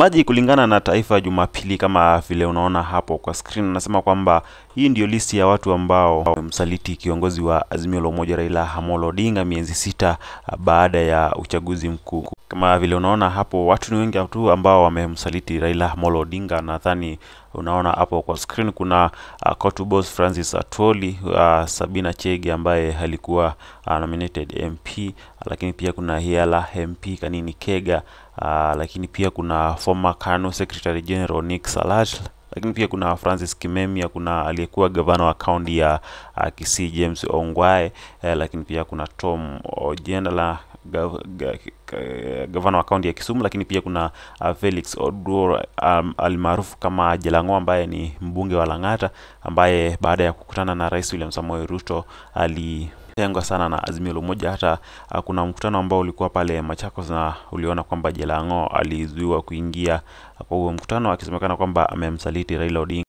Maji kulingana na Taifa Jumapili, kama vile unaona hapo kwa screen, anasema kwamba hii ndio listi ya watu ambao wamemsaliti kiongozi wa Azimio la Umoja Raila hamolo Odinga miezi sita baada ya uchaguzi mkuu. Kama vile unaona hapo, watu ni wengi tu ambao wamemsaliti Raila hamolo Odinga, nadhani unaona hapo kwa screen kuna uh, boss Francis atoli uh, Sabina Chege ambaye alikuwa uh, nominated MP, lakini pia kuna Hiala MP Kanini Kega uh, lakini pia kuna former KANU Secretary General Nick Salat lakini pia kuna Francis Kimemia, kuna aliyekuwa gavana wa kaunti ya uh, Kisii James Ongwae eh, lakini pia kuna Tom la gavana wa kaunti ya Kisumu, lakini pia kuna uh, Felix odur um, almaarufu kama jelang'o ambaye ni mbunge wa Lang'ata ambaye baada ya kukutana na Rais William Samoei Ruto ali tengwa sana na Azimio la Hata uh, kuna mkutano ambao ulikuwa pale Machakos na uliona kwamba jelango alizuiwa kuingia kwa huo mkutano, akisemekana kwamba amemsaliti Raila Odinga.